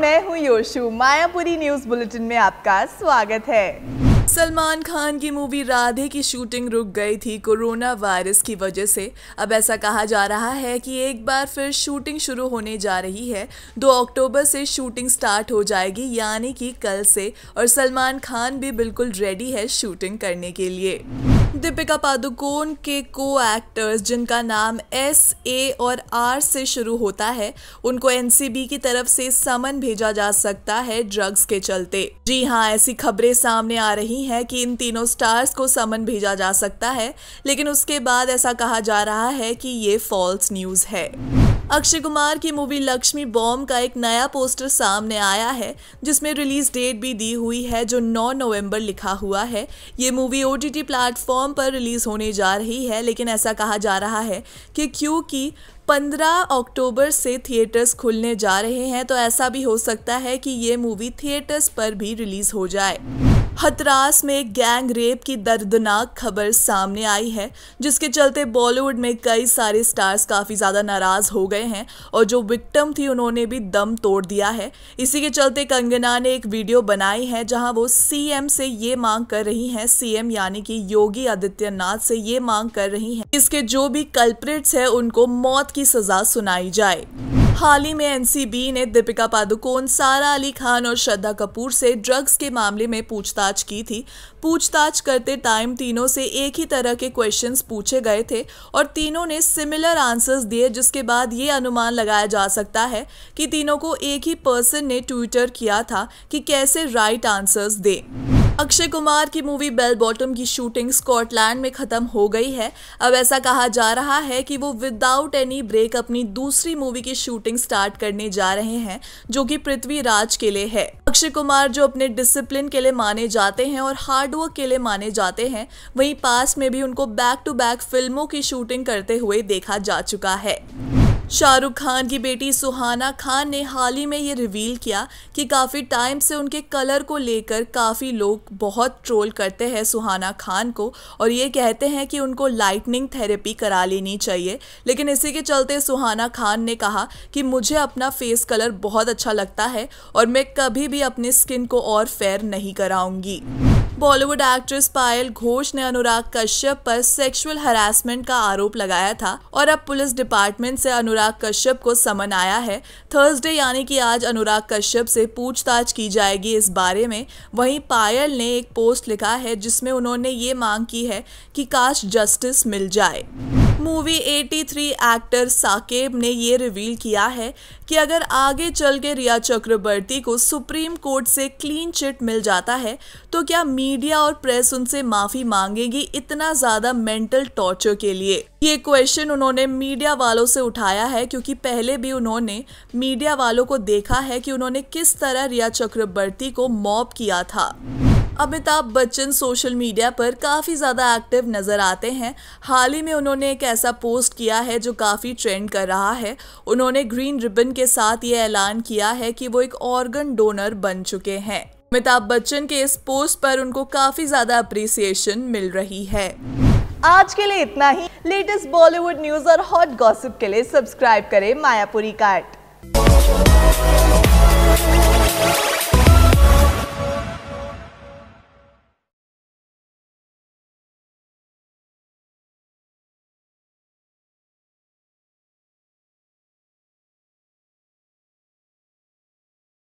मैं हूं योशु Mayapuri news bulletin में आपका स्वागत है सलमान खान की मूवी राधे की शूटिंग रुक गई थी कोरोना वायरस की वजह से अब ऐसा कहा जा रहा है कि एक बार फिर शूटिंग शुरू होने जा रही है दो अक्टूबर से शूटिंग स्टार्ट हो जाएगी यानी कि कल से और सलमान खान भी बिल्कुल रेडी है शूटिंग करने के लिए दीपिका पादुकोण के को एक्टर्स जिनका नाम एस ए और आर से शुरू होता है उनको एनसीबी की तरफ से समन भेजा जा सकता है ड्रग्स के चलते जी हाँ ऐसी खबरें सामने आ रही हैं कि इन तीनों स्टार्स को समन भेजा जा सकता है लेकिन उसके बाद ऐसा कहा जा रहा है कि ये फॉल्स न्यूज है अक्षय कुमार की मूवी लक्ष्मी बॉम्ब का एक नया पोस्टर सामने आया है जिसमें रिलीज डेट भी दी हुई है जो 9 नवंबर लिखा हुआ है ये मूवी ओ टी प्लेटफॉर्म पर रिलीज होने जा रही है लेकिन ऐसा कहा जा रहा है कि क्योंकि 15 अक्टूबर से थिएटर्स खुलने जा रहे हैं तो ऐसा भी हो सकता है कि ये मूवी थिएटर्स पर भी रिलीज हो जाए हतरास में गैंग रेप की दर्दनाक खबर सामने आई है जिसके चलते बॉलीवुड में कई सारे स्टार्स काफ़ी ज़्यादा नाराज़ हो गए हैं और जो विक्टम थी उन्होंने भी दम तोड़ दिया है इसी के चलते कंगना ने एक वीडियो बनाई है जहां वो सीएम से ये मांग कर रही हैं सीएम यानी कि योगी आदित्यनाथ से ये मांग कर रही हैं इसके जो भी कल्प्रिट्स है उनको मौत की सज़ा सुनाई जाए हाल ही में एनसीबी ने दीपिका पादुकोण सारा अली खान और श्रद्धा कपूर से ड्रग्स के मामले में पूछताछ की थी पूछताछ करते टाइम तीनों से एक ही तरह के क्वेश्चंस पूछे गए थे और तीनों ने सिमिलर आंसर्स दिए जिसके बाद ये अनुमान लगाया जा सकता है कि तीनों को एक ही पर्सन ने ट्विटर किया था कि कैसे राइट आंसर्स दें अक्षय कुमार की मूवी बेल बॉटम की शूटिंग स्कॉटलैंड में खत्म हो गई है अब ऐसा कहा जा रहा है कि वो विदाउट एनी ब्रेक अपनी दूसरी मूवी की शूटिंग स्टार्ट करने जा रहे हैं जो कि पृथ्वीराज के लिए है अक्षय कुमार जो अपने डिसिप्लिन के लिए माने जाते हैं और हार्डवर्क के लिए माने जाते हैं वहीं पास में भी उनको बैक टू बैक फिल्मों की शूटिंग करते हुए देखा जा चुका है शाहरुख खान की बेटी सुहाना खान ने हाल ही में ये रिवील किया कि काफ़ी टाइम से उनके कलर को लेकर काफ़ी लोग बहुत ट्रोल करते हैं सुहाना खान को और ये कहते हैं कि उनको लाइटनिंग थेरेपी करा लेनी चाहिए लेकिन इसी के चलते सुहाना खान ने कहा कि मुझे अपना फेस कलर बहुत अच्छा लगता है और मैं कभी भी अपनी स्किन को और फेयर नहीं कराऊंगी बॉलीवुड एक्ट्रेस पायल घोष ने अनुराग कश्यप पर सेक्सुअल हरासमेंट का आरोप लगाया था और अब पुलिस डिपार्टमेंट से अनुराग कश्यप को समन आया है थर्सडे यानी कि आज अनुराग कश्यप से पूछताछ की जाएगी इस बारे में वहीं पायल ने एक पोस्ट लिखा है जिसमें उन्होंने ये मांग की है कि काश जस्टिस मिल जाए मूवी 83 एक्टर साकेब ने ये रिवील किया है कि अगर आगे चल के रिया चक्रवर्ती को सुप्रीम कोर्ट से क्लीन चिट मिल जाता है तो क्या मीडिया और प्रेस उनसे माफ़ी मांगेगी इतना ज़्यादा मेंटल टॉर्चर के लिए ये क्वेश्चन उन्होंने मीडिया वालों से उठाया है क्योंकि पहले भी उन्होंने मीडिया वालों को देखा है कि उन्होंने किस तरह रिया चक्रवर्ती को मॉब किया था अमिताभ बच्चन सोशल मीडिया पर काफ़ी ज़्यादा एक्टिव नज़र आते हैं हाल ही में उन्होंने एक ऐसा पोस्ट किया है जो काफ़ी ट्रेंड कर रहा है उन्होंने ग्रीन रिबन के साथ ये ऐलान किया है कि वो एक ऑर्गन डोनर बन चुके हैं अमिताभ बच्चन के इस पोस्ट पर उनको काफ़ी ज़्यादा अप्रिसिएशन मिल रही है आज के लिए इतना ही लेटेस्ट बॉलीवुड न्यूज और हॉट गॉसिप के लिए सब्सक्राइब करें मायापुरी कार्ट